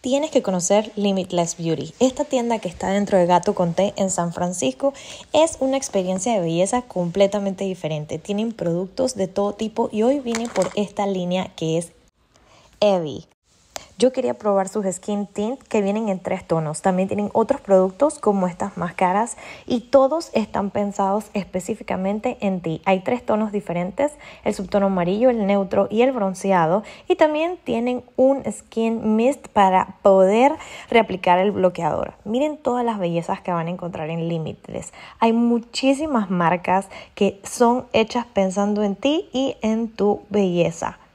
tienes que conocer Limitless Beauty. Esta tienda que está dentro de Gato con Té en San Francisco es una experiencia de belleza completamente diferente. Tienen productos de todo tipo y hoy vine por esta línea que es Evie. Yo quería probar sus Skin Tint que vienen en tres tonos. También tienen otros productos como estas máscaras y todos están pensados específicamente en ti. Hay tres tonos diferentes, el subtono amarillo, el neutro y el bronceado. Y también tienen un Skin Mist para poder reaplicar el bloqueador. Miren todas las bellezas que van a encontrar en Limitless. Hay muchísimas marcas que son hechas pensando en ti y en tu belleza.